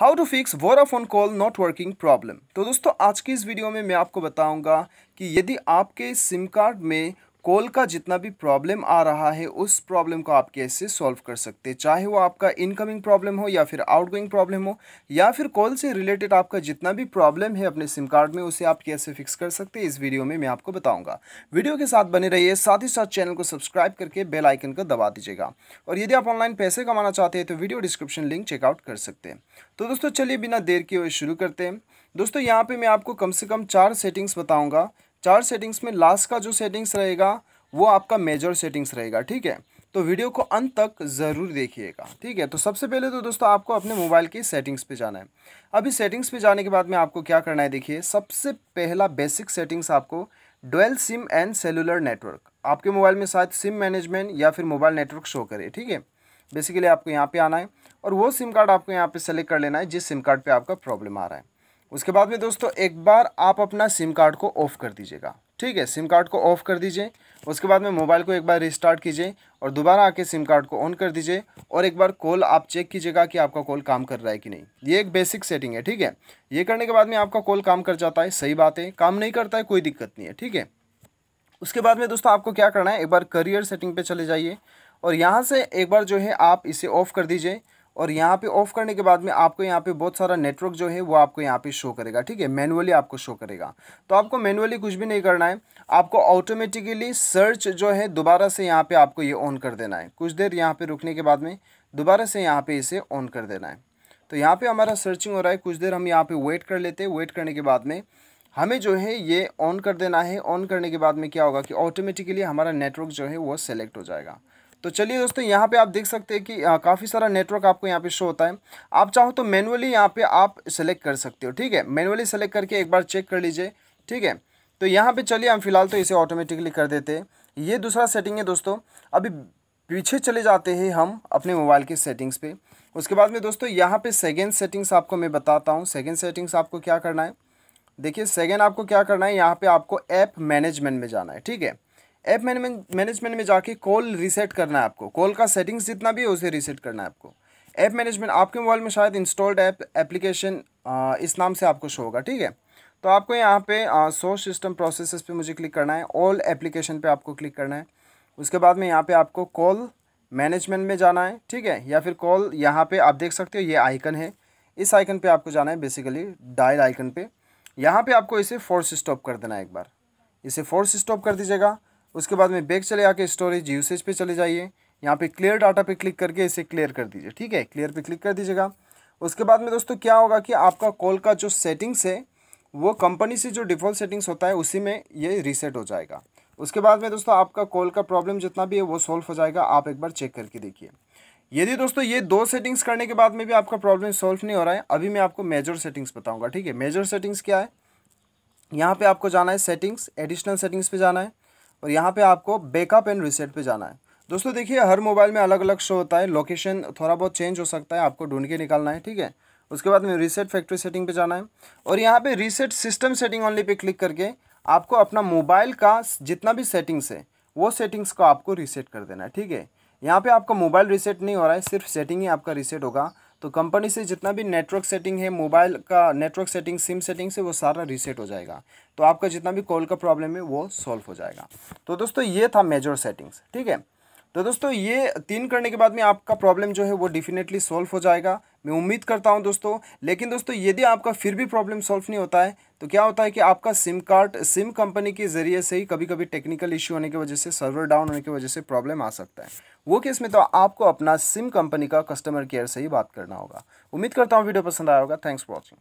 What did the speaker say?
how to fix Vodafone call not working problem तो दोस्तों आज की इस वीडियो में मैं आपको बताऊंगा कि यदि आपके सिम कार्ड में कॉल का जितना भी प्रॉब्लम आ रहा है उस प्रॉब्लम को आप कैसे सॉल्व कर सकते हैं चाहे वो आपका इनकमिंग प्रॉब्लम हो या फिर आउटगोइंग प्रॉब्लम हो या फिर कॉल से रिलेटेड आपका जितना भी प्रॉब्लम है अपने सिम कार्ड में उसे आप कैसे फिक्स कर सकते हैं इस वीडियो में मैं आपको बताऊंगा वीडियो के साथ बने रहिए साथ ही साथ चैनल को सब्सक्राइब करके बेल आइकन का दबा दीजिएगा और यदि आप ऑनलाइन पैसे कमाना चाहते हैं तो वीडियो डिस्क्रिप्शन लिंक चेकआउट कर सकते हैं तो दोस्तों चलिए बिना देर किए हुए शुरू करते हैं दोस्तों यहाँ पर मैं आपको कम से कम चार सेटिंग्स बताऊँगा चार सेटिंग्स में लास्ट का जो सेटिंग्स रहेगा वो आपका मेजर सेटिंग्स रहेगा ठीक है तो वीडियो को अंत तक ज़रूर देखिएगा ठीक है तो सबसे पहले तो दोस्तों आपको अपने मोबाइल की सेटिंग्स पे जाना है अभी सेटिंग्स पे जाने के बाद में आपको क्या करना है देखिए सबसे पहला बेसिक सेटिंग्स आपको dual SIM and cellular network आपके मोबाइल में शायद सिम मैनेजमेंट या फिर मोबाइल नेटवर्क शो करे ठीक है बेसिकली आपको यहाँ पर आना है और वो सिम कार्ड आपको यहाँ पर सेलेक्ट कर लेना है जिस सिम कार्ड पर आपका प्रॉब्लम आ रहा है उसके बाद में दोस्तों एक बार आप अपना सिम कार्ड को ऑफ़ कर दीजिएगा ठीक है सिम कार्ड को ऑफ़ कर दीजिए उसके बाद में मोबाइल को एक बार रिस्टार्ट कीजिए और दोबारा आके सिम कार्ड को ऑन कर दीजिए और एक बार कॉल आप चेक कीजिएगा कि आपका कॉल काम कर रहा है कि नहीं ये एक बेसिक सेटिंग है ठीक है ये करने के बाद में आपका कॉल काम कर जाता है सही बात है काम नहीं करता है कोई दिक्कत नहीं है ठीक है उसके बाद में दोस्तों आपको क्या करना है एक बार करियर सेटिंग पर चले जाइए और यहाँ से एक बार जो है आप इसे ऑफ़ कर दीजिए और यहाँ पे ऑफ करने के बाद में आपको यहाँ पे बहुत सारा नेटवर्क जो है वो आपको यहाँ पे शो करेगा ठीक है मैनुअली आपको शो करेगा तो आपको मैनुअली कुछ भी नहीं करना है आपको ऑटोमेटिकली सर्च जो है दोबारा से यहाँ पे आपको ये ऑन कर देना है कुछ देर यहाँ पे रुकने के बाद में दोबारा से यहाँ पे इसे ऑन कर देना है तो यहाँ पर हमारा सर्चिंग हो रहा है कुछ देर हम यहाँ पर वेट कर लेते हैं वेट करने के बाद में हमें जो है ये ऑन कर देना है ऑन करने के बाद में क्या होगा कि ऑटोमेटिकली हमारा नेटवर्क जो है वो सेलेक्ट हो जाएगा तो चलिए दोस्तों यहाँ पे आप देख सकते हैं कि काफ़ी सारा नेटवर्क आपको यहाँ पे शो होता है आप चाहो तो मैनुअली यहाँ पे आप सेलेक्ट कर सकते हो ठीक है मैनुअली सेलेक्ट करके एक बार चेक कर लीजिए ठीक है तो यहाँ पे चलिए हम फिलहाल तो इसे ऑटोमेटिकली कर देते हैं ये दूसरा सेटिंग है दोस्तों अभी पीछे चले जाते हैं हम अपने मोबाइल के सेटिंग्स पर उसके बाद में दोस्तों यहाँ पर सेकेंड सेटिंग्स आपको मैं बताता हूँ सेकेंड सेटिंग्स आपको क्या करना है देखिए सेकेंड आपको क्या करना है यहाँ पर आपको ऐप मैनेजमेंट में जाना है ठीक है ऐप मैनेजमेंट में जाके कॉल रीसेट करना है आपको कॉल का सेटिंग्स जितना भी है उसे रीसेट करना है आपको ऐप मैनेजमेंट आपके मोबाइल में शायद इंस्टॉल्ड ऐप एप्लीकेशन इस नाम से आपको शो होगा ठीक है तो आपको यहाँ पे सो सिस्टम प्रोसेसेस पे मुझे क्लिक करना है ऑल एप्लीकेशन पे आपको क्लिक करना है उसके बाद में यहाँ पे आपको कॉल मैनेजमेंट में जाना है ठीक है या फिर कॉल यहाँ पे आप देख सकते हो ये आइकन है इस आइकन पे आपको जाना है बेसिकली डायल आइकन पे यहाँ पे आपको इसे फोर्स स्टॉप कर देना है एक बार इसे फोर्स स्टॉप कर दीजिएगा उसके बाद में बैक चले आके स्टोरेज यूसेज पे चले जाइए यहाँ पे क्लियर डाटा पे क्लिक करके इसे क्लियर कर दीजिए ठीक है क्लियर पे क्लिक कर दीजिएगा उसके बाद में दोस्तों क्या होगा कि आपका कॉल का जो सेटिंग्स है वो कंपनी से जो डिफ़ॉल्ट सेटिंग्स होता है उसी में ये रीसेट हो जाएगा उसके बाद में दोस्तों आपका कॉल का प्रॉब्लम जितना भी है वो सॉल्व हो जाएगा आप एक बार चेक करके देखिए यदि दोस्तों ये दो सेटिंग्स करने के बाद में भी आपका प्रॉब्लम सॉल्व नहीं हो रहा है अभी मैं आपको मेजर सेटिंग्स बताऊंगा ठीक है मेजर सेटिंग्स क्या है यहाँ पे आपको जाना है सेटिंग्स एडिशनल सेटिंग्स पे जाना है और यहाँ पे आपको बैकअप एंड रिसेट पे जाना है दोस्तों देखिए हर मोबाइल में अलग अलग शो होता है लोकेशन थोड़ा बहुत चेंज हो सकता है आपको ढूंढ के निकालना है ठीक है उसके बाद में रीसेट फैक्ट्री सेटिंग पे जाना है और यहाँ पे रीसेट सिस्टम सेटिंग ऑनली पे क्लिक करके आपको अपना मोबाइल का जितना भी सेटिंग्स है वो सेटिंग्स को आपको रीसेट कर देना है ठीक है यहाँ पर आपका मोबाइल रीसेट नहीं हो रहा है सिर्फ सेटिंग ही आपका रीसेट होगा तो कंपनी से जितना भी नेटवर्क सेटिंग है मोबाइल का नेटवर्क सेटिंग सिम सेटिंग से वो सारा रीसेट हो जाएगा तो आपका जितना भी कॉल का प्रॉब्लम है वो सॉल्व हो जाएगा तो दोस्तों ये था मेजर सेटिंग्स ठीक है तो दोस्तों ये तीन करने के बाद में आपका प्रॉब्लम जो है वो डेफिनेटली सॉल्व हो जाएगा मैं उम्मीद करता हूं दोस्तों लेकिन दोस्तों यदि आपका फिर भी प्रॉब्लम सॉल्व नहीं होता है तो क्या होता है कि आपका सिम कार्ड सिम कंपनी के ज़रिए से ही कभी कभी टेक्निकल इश्यू होने की वजह से सर्वर डाउन होने की वजह से प्रॉब्लम आ सकता है वो केस में तो आपको अपना सिम कंपनी का कस्टमर केयर से ही बात करना होगा उम्मीद करता हूँ वीडियो पसंद आया होगा थैंक्स फॉर वॉचिंग